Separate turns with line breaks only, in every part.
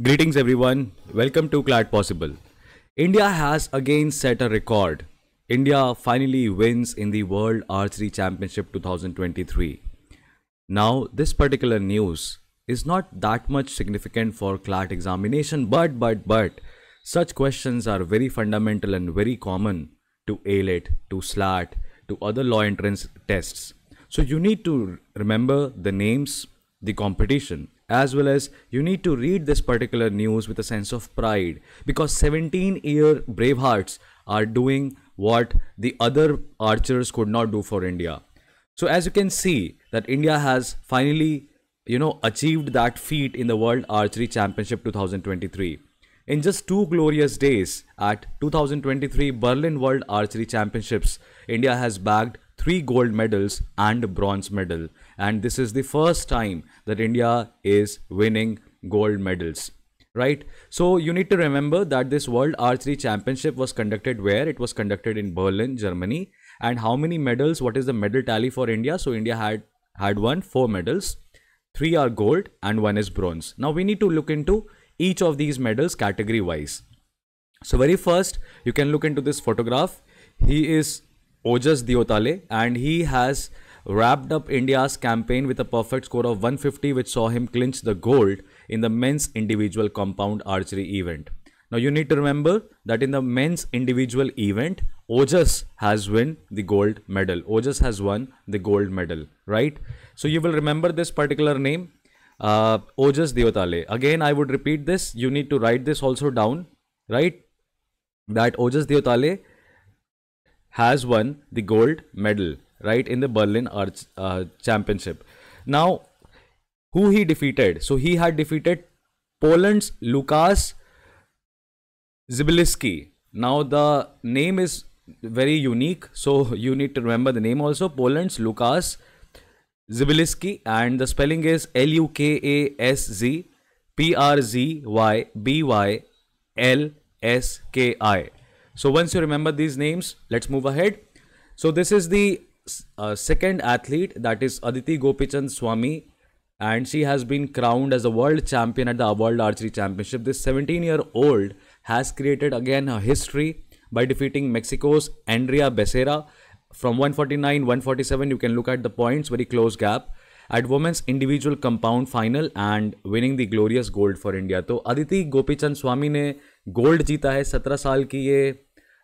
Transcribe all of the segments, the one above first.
Greetings everyone, welcome to Cloud Possible. India has again set a record. India finally wins in the World Archery Championship 2023. Now, this particular news is not that much significant for CLAT examination, but, but, but, such questions are very fundamental and very common to ALET, to SLAT, to other law entrance tests. So you need to remember the names, the competition, as well as you need to read this particular news with a sense of pride because 17 year bravehearts are doing what the other archers could not do for india so as you can see that india has finally you know achieved that feat in the world archery championship 2023 in just two glorious days at 2023 Berlin World Archery Championships, India has bagged three gold medals and a bronze medal. And this is the first time that India is winning gold medals right so you need to remember that this world archery championship was conducted where it was conducted in berlin germany and how many medals what is the medal tally for india so india had had won four medals three are gold and one is bronze now we need to look into each of these medals category wise so very first you can look into this photograph he is Ojas Diotale, and he has wrapped up India's campaign with a perfect score of 150, which saw him clinch the gold in the men's individual compound archery event. Now you need to remember that in the men's individual event, Ojas has won the gold medal. Ojas has won the gold medal, right? So you will remember this particular name, uh, Ojas Deotale. Again, I would repeat this. You need to write this also down, right? That Ojas Deotale has won the gold medal, right, in the Berlin Arts uh, Championship. Now, who he defeated? So he had defeated Poland's Lukas Zibiliski. Now the name is very unique, so you need to remember the name also. Poland's Lukas Zibiliski, and the spelling is L U K A S Z P R Z Y B Y L S K I. So once you remember these names, let's move ahead. So this is the uh, second athlete that is Aditi Gopichand Swami and she has been crowned as a world champion at the World Archery Championship. This 17 year old has created again a history by defeating Mexico's Andrea Becerra from 149 147 you can look at the points very close gap at women's individual compound final and winning the glorious gold for India. So Aditi Gopichand Swami ne. Gold जीता है सत्रह साल की ये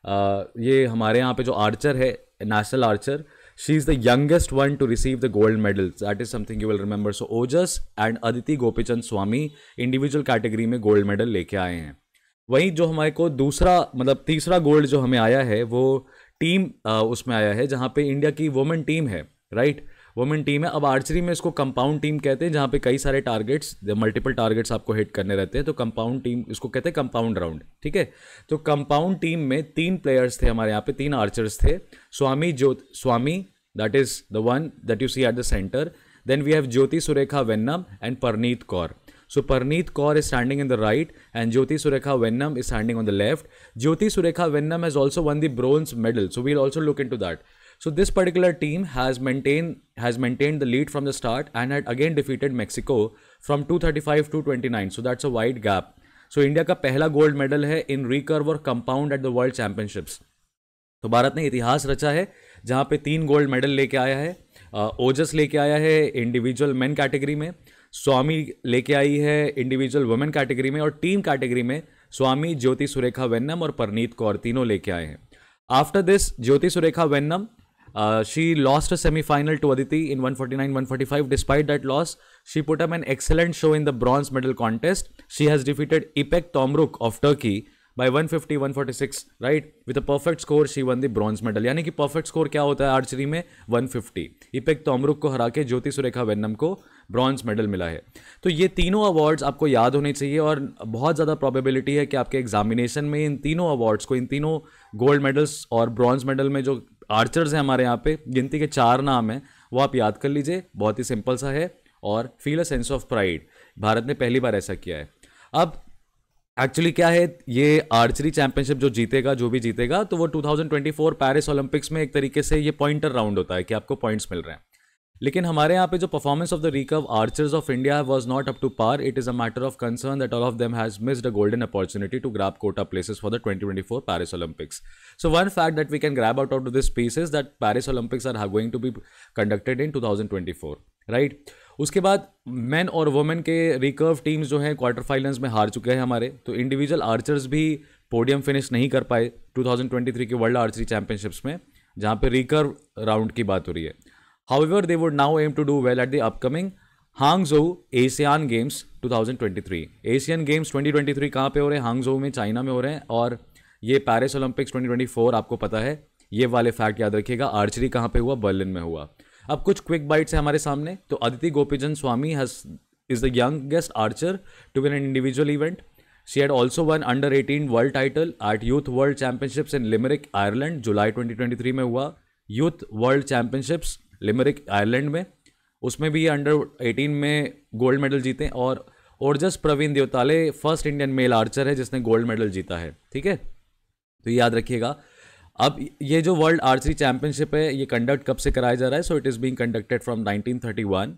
आ, ये हमारे यहाँ पे जो आर्चर है national archer she is the youngest one to receive the gold medal that is something you will remember so Ojas and Aditi Gopichand Swami individual category में गोल्ड मेडल लेके आए हैं वहीं जो हमारे को दूसरा मतलब तीसरा गोल्ड जो हमें आया है वो टीम आ, उसमें आया है जहाँ पे इंडिया की वुमेन टीम है राइट right? वुमेन टीम है अब आर्चरी में इसको कंपाउंड टीम कहते हैं जहाँ पे कई सारे टारगेट्स मल्टीपल टारगेट्स आपको हिट करने रहते हैं तो कंपाउंड टीम इसको कहते हैं कंपाउंड राउंड ठीक है तो कंपाउंड टीम में तीन प्लेयर्स थे हमारे यहाँ पे तीन आर्चर्स थे Swami Jyot Swami that is the one that you see at the centre then we have Jyothi Surekha Vennam and Parneet Kaur so Parneet Kaur is standing in the right and Jyothi Surekha Vennam is standing on the left Jyothi Surekha Vennam has also won the bronze medal so we'll also look in to that so this So this particular has maintain the lead from the start and had again defeated had from two thirty five to twenty nine so that's a wide gap so India का पहला gold medal है in recurve और compound at the world championships तो भारत ने इतिहास रचा है जहाँ पे तीन गोल्ड मेडल लेके आया है ओजस लेके आया है इंडिविजुअल मेन कैटेगरी में स्वामी लेके आई है इंडिविजुअल वुमेन कैटेगरी में और टीम कैटेगरी में स्वामी ज्योति सुरेखा वेन्नम और परनीत कौर तीनों लेके आए हैं after this Jyothi Surekha Vennam she lost a semi-final to Aditi in 149-145. Despite that loss, she put up an excellent show in the bronze medal contest. She has defeated Ipek Tomruk of Turkey by 150-146, right? With a perfect score, she won the bronze medal. यानी कि perfect score क्या होता है archery में 150. Ipek Tomruk को हरा के ज्योति सुरेखा वेन्नम को ब्रॉन्ज मेडल मिला है तो ये तीनों अवार्ड्स आपको याद होने चाहिए और बहुत ज़्यादा प्रोबेबिलिटी है कि आपके एग्जामिनेशन में इन तीनों अवार्ड्स को इन तीनों गोल्ड मेडल्स और ब्रॉन्ज मेडल में जो आर्चर्स हैं हमारे यहाँ पे गिनती के चार नाम हैं वो आप याद कर लीजिए बहुत ही सिंपल सा है और feel a sense of pride Bharat ने पहली बार ऐसा किया है अब एक्चुअली क्या है ये आर्चरी चैंपियनशिप जो जीतेगा जो भी जीतेगा तो वो 2024 पेरिस ओलंपिक्स में एक तरीके से ये पॉइंटर राउंड होता है कि आपको पॉइंट्स मिल रहे हैं लेकिन हमारे यहाँ पे जो performance of the recurve archers of India was not up to par it is a matter of concern that all of them has missed a golden opportunity to grab quota places for the 2024 Paris Olympics. So one fact that out of this out of this piece is that going to be conducted in two conducted twenty four right उसके बाद man और women के recurve teams जो हैं quarter finals में हार चुके हैं हमारे तो इंडिविजुअल आर्चर्स भी पोडियम फिनिश नहीं कर पाए 2023 के वर्ल्ड आर्चरी चैंपियनशिप्स में जहाँ पे रिकर्व राउंड की बात हो रही है However, they would now aim to do well at the upcoming Hangzhou Asian games 2023 Asian games 2023 कहाँ पे हो रहे हैं हांगझोउ में चाइना में हो रहे हैं और ये पेरिस ओलंपिक्स 2024 आपको पता है ये वाले फैक्ट याद रखिएगा आर्चरी कहाँ पे हुआ बर्लिन में हुआ अब कुछ क्विक बाइट्स है हमारे सामने तो Aditi Gopichand Swami has is the youngest archer to win an individual event she had also won under eighteen world title at youth world championships in Limerick Ireland July 2023 में हुआ youth world championships Limerick Ireland में उसमें भी under eighteen में gold medal जीते और Ojas Pravin Deotale first Indian male archer है जिसने गोल्ड मेडल जीता है ठीक है तो याद रखिएगा अब ये जो वर्ल्ड आर्चरी चैंपियनशिप है ये कंडक्ट कब से कराया जा रहा है so it is being conducted from 1931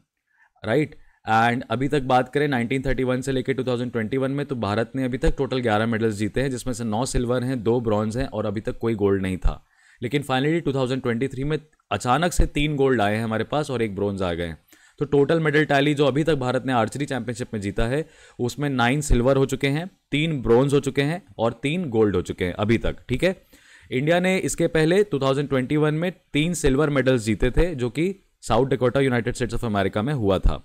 right and अभी तक बात करें 1931 से लेकर 2021 में तो भारत ने अभी तक टोटल 11 मेडल्स जीते हैं जिसमें से नौ सिल्वर हैं दो ब्रॉन्ज हैं और अभी तक कोई गोल्ड नहीं था लेकिन फाइनली 2023 में अचानक से तीन गोल्ड आए हैं हमारे पास और एक ब्रॉन्ज आ गए तो टोटल मेडल टैली जो अभी तक भारत ने आर्चरी चैंपियनशिप में जीता है उसमें नाइन सिल्वर हो चुके हैं तीन ब्रॉन्ज हो चुके हैं और तीन गोल्ड हो चुके हैं अभी तक ठीक है इंडिया ने इसके पहले 2021 में तीन सिल्वर मेडल्स जीते थे जो कि South Dakota United States of America में हुआ था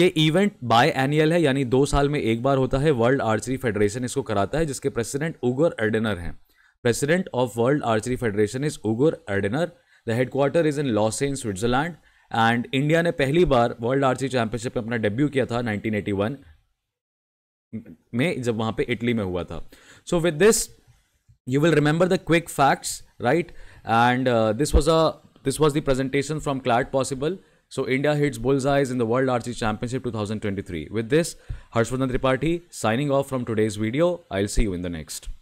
ये इवेंट बाय एनियल है यानी दो साल में एक बार होता है वर्ल्ड आर्चरी फेडरेशन इसको कराता है जिसके प्रेसिडेंट उगर अर्डेनर हैं President of World Archery Federation is Ugur Erdener. The headquarter is in Lausanne, Switzerland. And India ने पहली bar World Archery Championship में अपना डेब्यू 1981 में जब वहां पे इटली में So with this, you will remember the quick facts, right? And right and this was a this was the presentation from So India hits bullseyes in the World Archery Championship 2023. With this, Harshvardhan Tripathi signing off from today's video. I'll see you in the next.